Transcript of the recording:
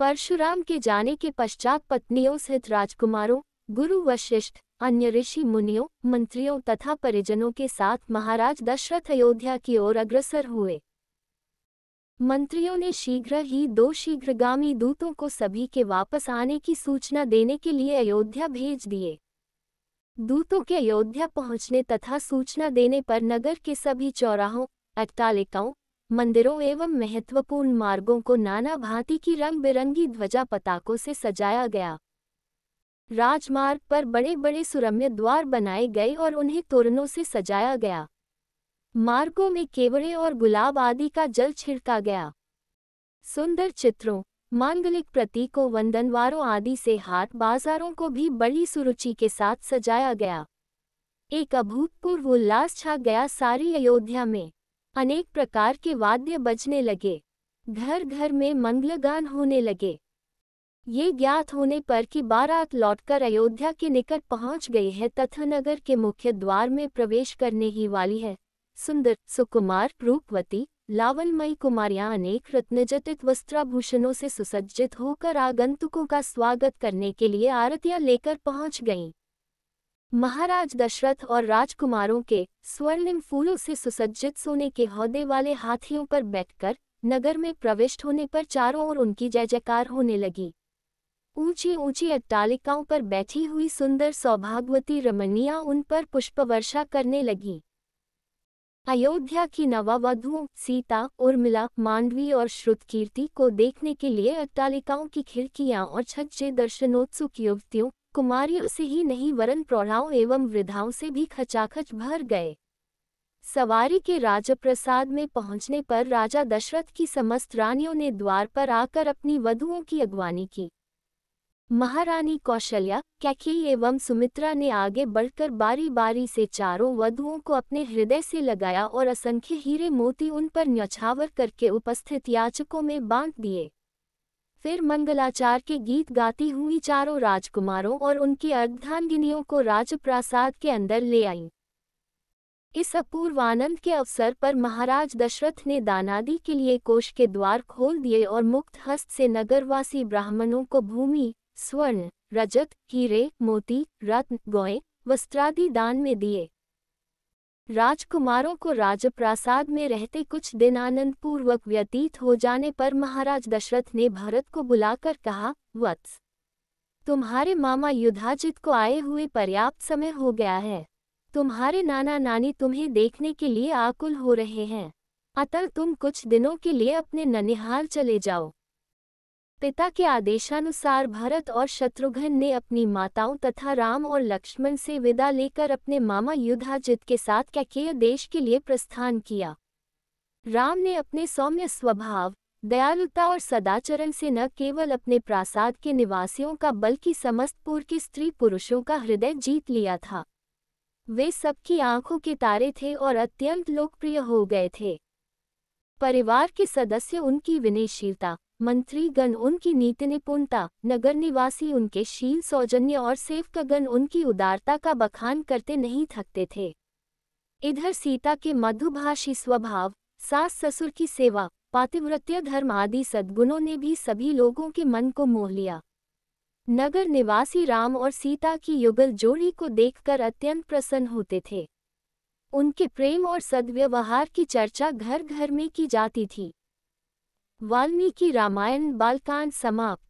परशुराम के जाने के पश्चात पत्नियों सहित राजकुमारों गुरु वशिष्ठ अन्य ऋषि मुनियों मंत्रियों तथा परिजनों के साथ महाराज दशरथ अयोध्या की ओर अग्रसर हुए मंत्रियों ने शीघ्र ही दो शीघ्रगामी दूतों को सभी के वापस आने की सूचना देने के लिए अयोध्या भेज दिए दूतों के अयोध्या पहुंचने तथा सूचना देने पर नगर के सभी चौराहों अट्टालिकाओं मंदिरों एवं महत्वपूर्ण मार्गों को नाना भांति की रंग बिरंगी ध्वजा पताकों से सजाया गया राजमार्ग पर बड़े बड़े सुरम्य द्वार बनाए गए और उन्हें तोरणों से सजाया गया मार्गों में केवड़े और गुलाब आदि का जल छिड़का गया सुंदर चित्रों मांगलिक प्रतीकों वंदनवारों आदि से हाट बाजारों को भी बड़ी सुरुचि के साथ सजाया गया एक अभूतपूर्व उल्लास छा गया सारी अयोध्या में अनेक प्रकार के वाद्य बजने लगे घर घर में मंगलगान होने लगे ये ज्ञात होने पर कि बारात लौटकर अयोध्या के निकट पहुंच गई है तथा नगर के मुख्य द्वार में प्रवेश करने ही वाली है सुंदर सुकुमार रूपवती लावलमयी कुमारियां अनेक रत्नजटित वस्त्राभूषणों से सुसज्जित होकर आगंतुकों का स्वागत करने के लिए आरतियां लेकर पहुंच गईं। महाराज दशरथ और राजकुमारों के स्वर्णिम फूलों से सुसज्जित सोने के हौदे वाले हाथियों पर बैठकर नगर में प्रविष्ट होने पर चारों ओर उनकी जय जयकार होने लगी ऊंची ऊंची अट्टालिकाओं पर बैठी हुई सुंदर सौभागवती रमणिया उन पर पुष्प वर्षा करने लगी अयोध्या की नवावधुओं सीता उर्मिला मांडवी और श्रुतकीर्ति को देखने के लिए अट्टालिकाओं की खिड़कियां और छज्जे दर्शनोत्सुक युवतियों कुमारियों उसे ही नहीं वरन प्रौढ़ाओं एवं वृद्धाओं से भी खचाखच भर गए सवारी के राजप्रसाद में पहुंचने पर राजा दशरथ की समस्त रानियों ने द्वार पर आकर अपनी वधुओं की अगवानी की महारानी कौशल्या कैकेयी एवं सुमित्रा ने आगे बढ़कर बारी बारी से चारों वधुओं को अपने हृदय से लगाया और असंख्य हीरे मोती उन पर न्यौछावर करके उपस्थित याचकों में बांट दिए फिर मंगलाचार के गीत गाती हुई चारों राजकुमारों और उनकी अर्धांगिनियों को राजप्रासाद के अंदर ले आई इस अपूर्वानंद के अवसर पर महाराज दशरथ ने दानादि के लिए कोष के द्वार खोल दिए और मुक्त हस्त से नगरवासी ब्राह्मणों को भूमि स्वर्ण रजत हीरे मोती रत्न गोए वस्त्रादि दान में दिए राजकुमारों को राजप्रासाद में रहते कुछ दिन आनंद पूर्वक व्यतीत हो जाने पर महाराज दशरथ ने भरत को बुलाकर कहा वत्स तुम्हारे मामा युधाजित को आए हुए पर्याप्त समय हो गया है तुम्हारे नाना नानी तुम्हें देखने के लिए आकुल हो रहे हैं अतः तुम कुछ दिनों के लिए अपने ननिहाल चले जाओ पिता के आदेशानुसार भरत और शत्रुघ्न ने अपनी माताओं तथा राम और लक्ष्मण से विदा लेकर अपने मामा युद्धाजित के साथ कैकेय देश के लिए प्रस्थान किया राम ने अपने सौम्य स्वभाव दयालुता और सदाचरण से न केवल अपने प्रासाद के निवासियों का बल्कि समस्तपुर के स्त्री पुरुषों का हृदय जीत लिया था वे सबकी आंखों के तारे थे और अत्यंत लोकप्रिय हो गए थे परिवार के सदस्य उनकी विनयशीलता मंत्रीगण उनकी नीति निपुणता नगर निवासी उनके शील सौजन्य और सेवकगण उनकी उदारता का बखान करते नहीं थकते थे इधर सीता के मधुभाषी स्वभाव सास ससुर की सेवा पातिव्रत्य धर्म आदि सद्गुणों ने भी सभी लोगों के मन को मोह लिया नगर निवासी राम और सीता की युगल जोड़ी को देखकर अत्यंत प्रसन्न होते थे उनके प्रेम और सद्व्यवहार की चर्चा घर घर में की जाती थी वाल्मीकि रामायण बालकांड समाप्त